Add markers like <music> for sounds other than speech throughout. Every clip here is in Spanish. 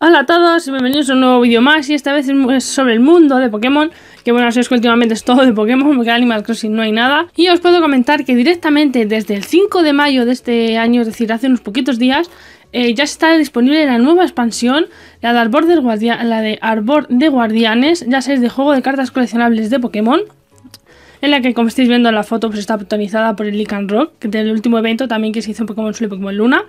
Hola a todos bienvenidos a un nuevo vídeo más y esta vez es sobre el mundo de Pokémon que bueno, os que últimamente es todo de Pokémon, porque Animal Crossing no hay nada. Y os puedo comentar que directamente desde el 5 de mayo de este año, es decir, hace unos poquitos días, eh, ya está disponible la nueva expansión, la de, Arbor de la de Arbor de Guardianes, ya sabéis, de juego de cartas coleccionables de Pokémon en la que como estáis viendo en la foto pues está protagonizada por el Lican Rock, que del último evento también que se hizo en Pokémon Sol y Pokémon Luna.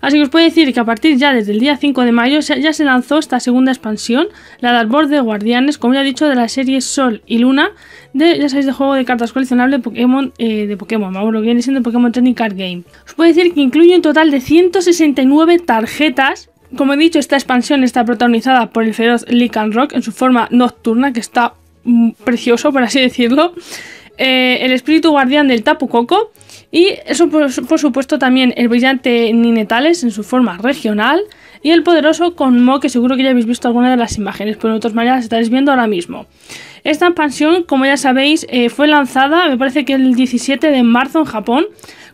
Así que os puedo decir que a partir ya desde el día 5 de mayo ya se lanzó esta segunda expansión, la de Arbor de Guardianes, como ya he dicho, de la serie Sol y Luna, de, ya sabéis, de juego de cartas coleccionable Pokémon, eh, de Pokémon, vamos, lo que viene siendo Pokémon Trading Card Game. Os puedo decir que incluye un total de 169 tarjetas como he dicho, esta expansión está protagonizada por el feroz Rock en su forma nocturna, que está mm, precioso, por así decirlo. Eh, el espíritu guardián del Tapu Coco y eso por, supuesto también el brillante Ninetales en su forma regional y el poderoso Conmo que seguro que ya habéis visto alguna de las imágenes, pero de otras maneras estáis viendo ahora mismo. Esta expansión, como ya sabéis, eh, fue lanzada, me parece que el 17 de marzo en Japón,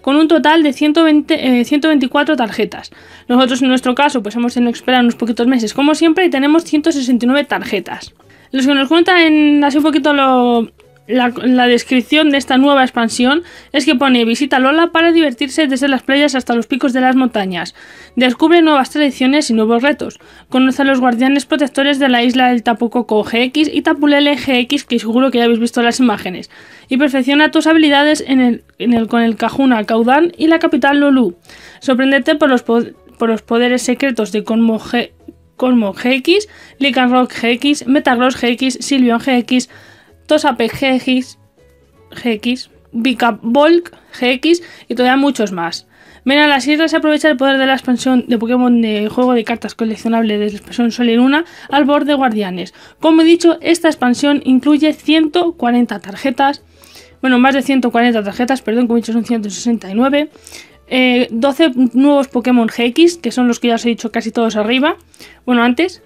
con un total de 124 eh, tarjetas. Nosotros en nuestro caso, pues hemos tenido que esperar unos poquitos meses, como siempre, y tenemos 169 tarjetas. Los que nos cuentan en, así un poquito lo, la, descripción de esta nueva expansión es que pone visita Lola para divertirse desde las playas hasta los picos de las montañas. Descubre nuevas tradiciones y nuevos retos. Conoce a los guardianes protectores de la isla del Tapucoco GX y Tapulele GX, que seguro que ya habéis visto las imágenes. Y perfecciona tus habilidades en el, con el Cajuna Caudán y la capital Lolú. Sorprendete por los, por los poderes secretos de Conmo GX, Licanrock GX, Metagross GX, Silvion GX, Tosape GX, GX, Volk GX y todavía muchos más. Ven a las islas aprovecha el poder de la expansión de Pokémon de juego de cartas coleccionable de la expansión Sol y Luna al borde de Guardianes. Como he dicho, esta expansión incluye 140 tarjetas, bueno, más de 140 tarjetas, perdón, como he dicho son 169, 12 eh, nuevos Pokémon GX, que son los que ya os he dicho casi todos arriba, bueno, antes,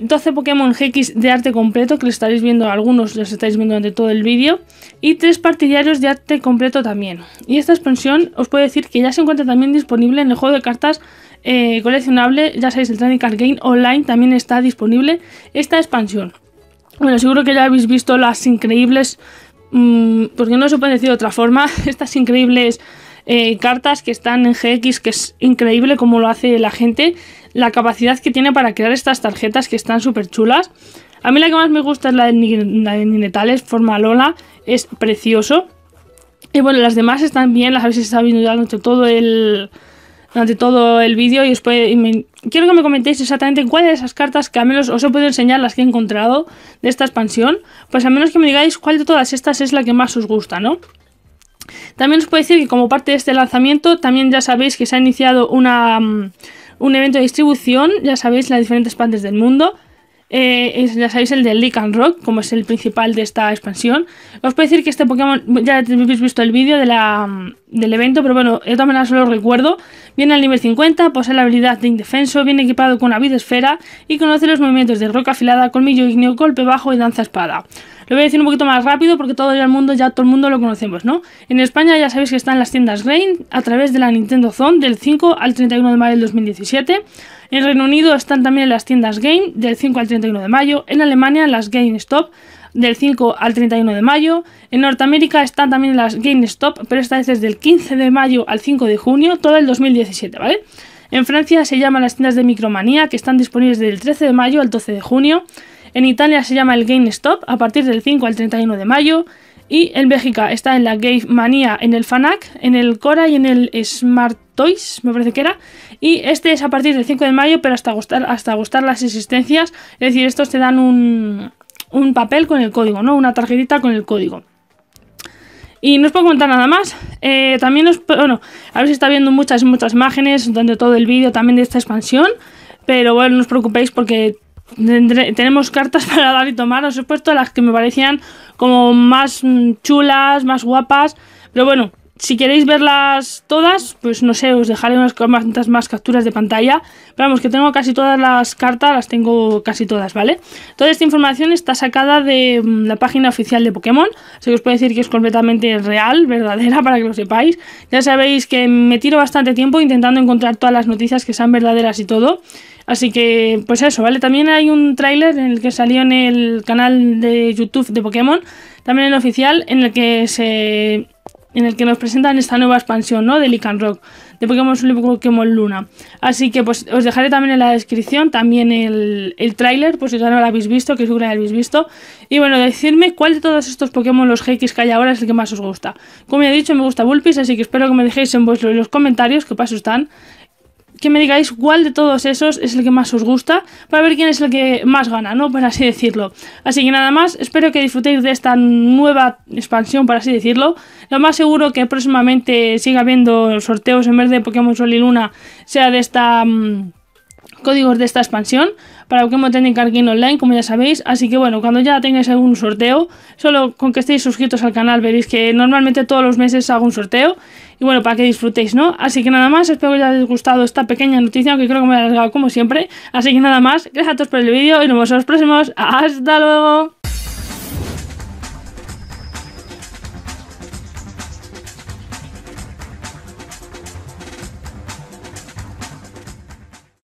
12 eh, Pokémon GX de arte completo, que lo estaréis viendo, algunos los estáis viendo durante todo el vídeo, y 3 partidarios de arte completo también. Y esta expansión os puedo decir que ya se encuentra también disponible en el juego de cartas eh, coleccionable, ya sabéis, el Trading Card Game Online también está disponible esta expansión. Bueno, seguro que ya habéis visto las increíbles, mm, porque no se puede decir de otra forma, <laughs> estas increíbles eh, cartas que están en GX, que es increíble como lo hace la gente la capacidad que tiene para crear estas tarjetas que están súper chulas. A mí la que más me gusta es la de, Ninetales, forma Lola, es precioso. Y bueno, las demás están bien, las habéis estado viendo durante todo el, durante todo el vídeo. Y quiero que me comentéis exactamente cuál de esas cartas que al menos os he podido enseñar las que he encontrado de esta expansión. Pues al menos que me digáis cuál de todas estas es la que más os gusta, ¿no? También os puedo decir que como parte de este lanzamiento, también ya sabéis que se ha iniciado una... Mm, un evento de distribución, ya sabéis, las diferentes partes del mundo. Eh, ya sabéis el de Lick and Rock, como es el principal de esta expansión. Os puedo decir que este Pokémon, ya habéis visto el vídeo del evento, pero bueno, de todas maneras lo recuerdo. Viene al nivel 50, posee la habilidad de indefenso, viene equipado con la vida esfera y conoce los movimientos de roca afilada, colmillo ígneo, golpe bajo y danza espada. Lo voy a decir un poquito más rápido porque todo el mundo ya todo el mundo lo conocemos, ¿no? En España ya sabéis que están las tiendas GAME a través de la Nintendo Zone del 5 al 31 de mayo del 2017. En Reino Unido están también las tiendas Game del 5 al 31 de mayo. En Alemania las GameStop del 5 al 31 de mayo. En Norteamérica están también las GameStop, pero esta vez es del 15 de mayo al 5 de junio, todo el 2017, ¿vale? En Francia se llaman las tiendas de Micromanía, que están disponibles del 13 de mayo al 12 de junio. En Italia se llama el GameStop a partir del 5 al 31 de mayo. Y en Bélgica está en la Game Manía, en el Fanac, en el Cora y en el Smart Toys, me parece que era. Y este es a partir del 5 de mayo, pero hasta gustar, hasta gustar las existencias. Es decir, estos te dan un, papel con el código, ¿no? Una tarjetita con el código. Y no os puedo contar nada más. Eh, también os. Bueno, a ver si está viendo muchas, muchas imágenes donde todo el vídeo también de esta expansión. Pero bueno, no os preocupéis porque tenemos cartas <laughs> para dar y tomar, os he puesto las que me parecían como más mm, chulas, más guapas. Pero bueno, si queréis verlas todas, pues no sé, os dejaré unas cuantas más capturas de pantalla. Pero vamos, que tengo casi todas las cartas, las tengo casi todas, ¿vale? Toda esta información está sacada de mm, la página oficial de Pokémon, así que os puedo decir que es completamente real, <laughs> verdadera, para que lo sepáis. Ya sabéis que me tiro bastante tiempo intentando encontrar todas las noticias que sean verdaderas y todo. Así que, pues eso, ¿vale? También hay un tráiler en el que salió en el canal de YouTube de Pokémon, también el oficial, en el que se en el que nos presentan esta nueva expansión, ¿no? De Lican Rock, de Pokémon Sol y Pokémon Luna. Así que pues os dejaré también en la descripción también el, trailer, tráiler, pues si ya no lo habéis visto, que seguro lo habéis visto. Y bueno, decirme cuál de todos estos Pokémon, los GX que hay ahora, es el que más os gusta. Como ya he dicho, me gusta Bulpis, así que espero que me dejéis en vuestros los comentarios, qué paso están que me digáis cuál de todos esos es el que más os gusta, para ver quién es el que más gana, ¿no? Por así decirlo. Así que nada más, espero que disfrutéis de esta nueva expansión, por así decirlo. Lo más seguro que próximamente siga habiendo sorteos en vez de Pokémon Sol y Luna, sea de esta... Mm, códigos de esta expansión para Pokémon Technical en Online, como ya sabéis. Así que bueno, cuando ya tengáis algún sorteo, solo con que estéis suscritos al canal veréis que normalmente todos los meses hago un sorteo. Y bueno, para que disfrutéis, ¿no? Así que nada más, espero que os haya gustado esta pequeña noticia, aunque creo que me he alargado como siempre. Así que nada más, gracias a todos por el vídeo y nos vemos en los próximos. ¡Hasta luego!